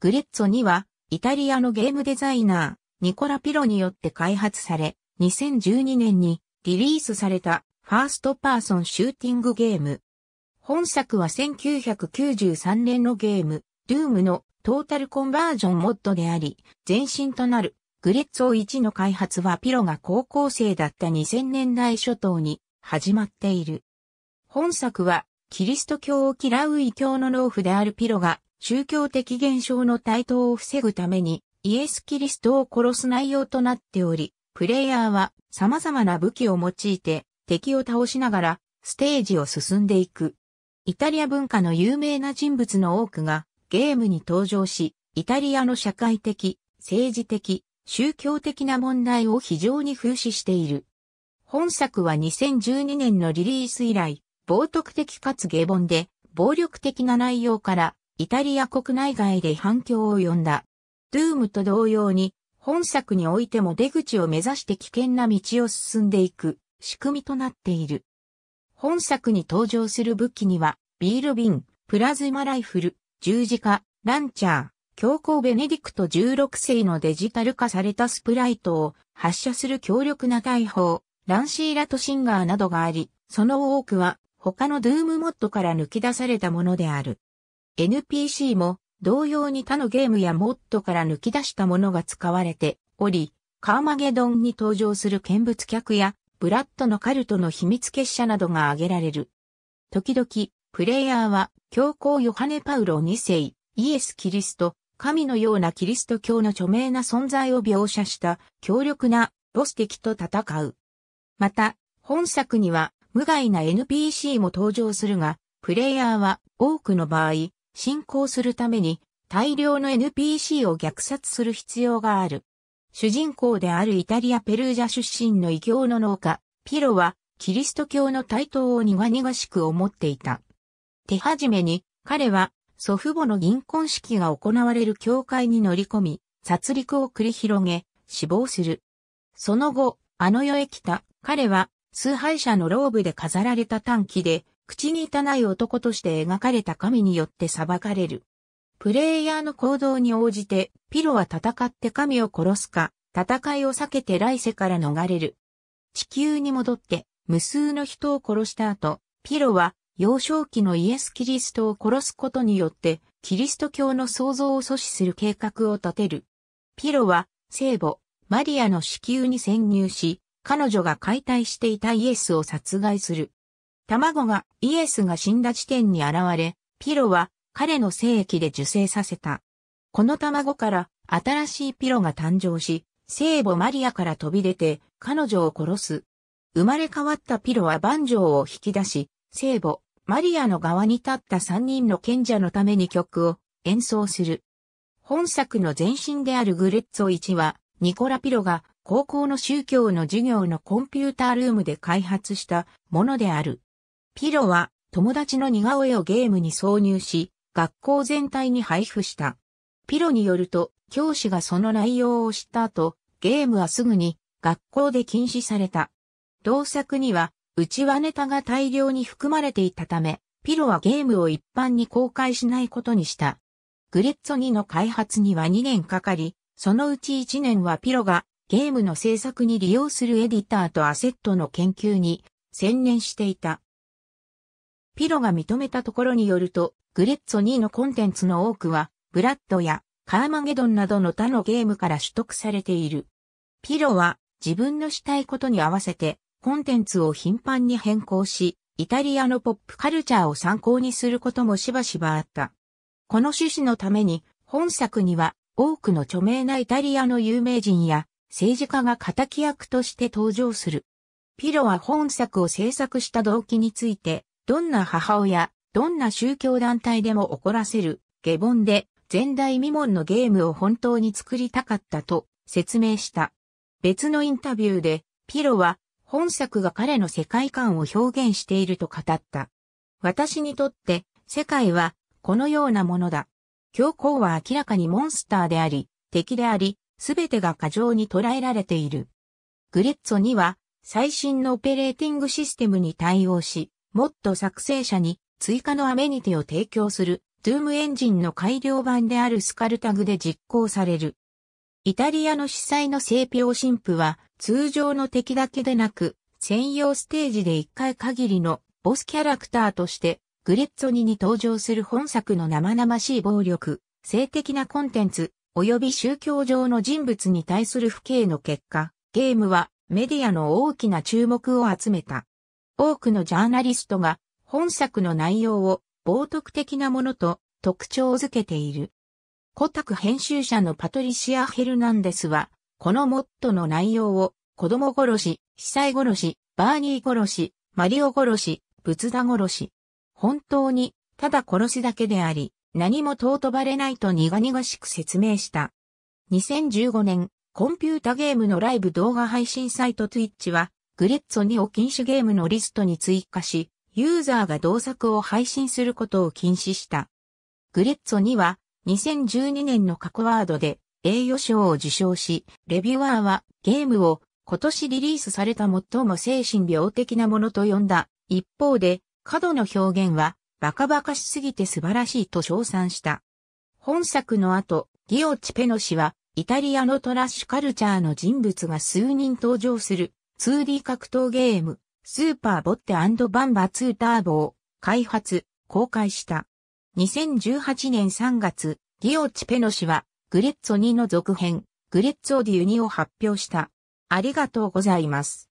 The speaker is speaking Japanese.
グレッツォ2は、イタリアのゲームデザイナー、ニコラ・ピロによって開発され、2012年にリリースされたファーストパーソンシューティングゲーム。本作は1993年のゲーム、ドゥームのトータルコンバージョンモッドであり、前身となるグレッツォ1の開発はピロが高校生だった2000年代初頭に始まっている。本作はキリスト教を嫌う異教の農夫であるピロが宗教的現象の台頭を防ぐためにイエス・キリストを殺す内容となっており、プレイヤーは様々な武器を用いて敵を倒しながらステージを進んでいく。イタリア文化の有名な人物の多くがゲームに登場し、イタリアの社会的、政治的、宗教的な問題を非常に風刺している。本作は2012年のリリース以来、冒涜的かつ下本で、暴力的な内容からイタリア国内外で反響を呼んだ。ドゥームと同様に、本作においても出口を目指して危険な道を進んでいく仕組みとなっている。本作に登場する武器には、ビール瓶、プラズマライフル、十字架、ランチャー、強行ベネディクト16世のデジタル化されたスプライトを発射する強力な大砲、ランシーラとシンガーなどがあり、その多くは他のドゥームモッドから抜き出されたものである。NPC も同様に他のゲームやモッドから抜き出したものが使われており、カーマゲドンに登場する見物客やブラッドのカルトの秘密結社などが挙げられる。時々、プレイヤーは教皇ヨハネ・パウロ2世、イエス・キリスト、神のようなキリスト教の著名な存在を描写した強力なボス敵と戦う。また、本作には無害な NPC も登場するが、プレイヤーは多くの場合、進行するために大量の NPC を虐殺する必要がある。主人公であるイタリア・ペルージャ出身の異教の農家、ピロは、キリスト教の台頭を苦々しく思っていた。手始めに、彼は、祖父母の銀婚式が行われる教会に乗り込み、殺戮を繰り広げ、死亡する。その後、あの世へ来た、彼は、崇拝者のローブで飾られた短期で、口に汚い男として描かれた神によって裁かれる。プレイヤーの行動に応じて、ピロは戦って神を殺すか、戦いを避けて来世から逃れる。地球に戻って、無数の人を殺した後、ピロは幼少期のイエス・キリストを殺すことによって、キリスト教の創造を阻止する計画を立てる。ピロは、聖母、マリアの子宮に潜入し、彼女が解体していたイエスを殺害する。卵がイエスが死んだ地点に現れ、ピロは彼の精液で受精させた。この卵から新しいピロが誕生し、聖母マリアから飛び出て彼女を殺す。生まれ変わったピロは万丈を引き出し、聖母、マリアの側に立った三人の賢者のために曲を演奏する。本作の前身であるグレッツォ1は、ニコラ・ピロが高校の宗教の授業のコンピュータールームで開発したものである。ピロは友達の似顔絵をゲームに挿入し、学校全体に配布した。ピロによると、教師がその内容を知った後、ゲームはすぐに学校で禁止された。同作には、うちはネタが大量に含まれていたため、ピロはゲームを一般に公開しないことにした。グレッツォ2の開発には2年かかり、そのうち1年はピロがゲームの制作に利用するエディターとアセットの研究に専念していた。ピロが認めたところによると、グレッツォ2のコンテンツの多くは、ブラッドやカーマゲドンなどの他のゲームから取得されている。ピロは自分のしたいことに合わせてコンテンツを頻繁に変更し、イタリアのポップカルチャーを参考にすることもしばしばあった。この趣旨のために本作には多くの著名なイタリアの有名人や政治家が仇役として登場する。ピロは本作を制作した動機についてどんな母親、どんな宗教団体でも怒らせる、下凡で、前代未聞のゲームを本当に作りたかったと説明した。別のインタビューで、ピロは本作が彼の世界観を表現していると語った。私にとって世界はこのようなものだ。教皇は明らかにモンスターであり、敵であり、すべてが過剰に捉えられている。グレッツォには最新のオペレーティングシステムに対応し、もっと作成者に追加のアメニティを提供する、ドゥームエンジンの改良版であるスカルタグで実行される。イタリアの主催の聖平神父は、通常の敵だけでなく、専用ステージで1回限りのボスキャラクターとして、グレッツォニに登場する本作の生々しい暴力、性的なコンテンツ、及び宗教上の人物に対する不敬の結果、ゲームはメディアの大きな注目を集めた。多くのジャーナリストが本作の内容を冒涜的なものと特徴づけている。コタク編集者のパトリシア・ヘルナンデスは、このモットの内容を子供殺し、被災殺し、バーニー殺し、マリオ殺し、仏陀殺し。本当に、ただ殺しだけであり、何も尊ばれないと苦々しく説明した。2015年、コンピュータゲームのライブ動画配信サイト Twitch は、グレッツォ2を禁止ゲームのリストに追加し、ユーザーが同作を配信することを禁止した。グレッツォ2は2012年の過去ワードで栄誉賞を受賞し、レビュアーはゲームを今年リリースされた最も精神病的なものと呼んだ。一方で、過度の表現はバカバカしすぎて素晴らしいと称賛した。本作の後、ギオ・チペノ氏はイタリアのトラッシュカルチャーの人物が数人登場する 2D 格闘ゲーム、スーパーボッテバンバ2ターボを開発、公開した。2018年3月、ギオチペノ氏は、グレッツォ2の続編、グレッツォデュニを発表した。ありがとうございます。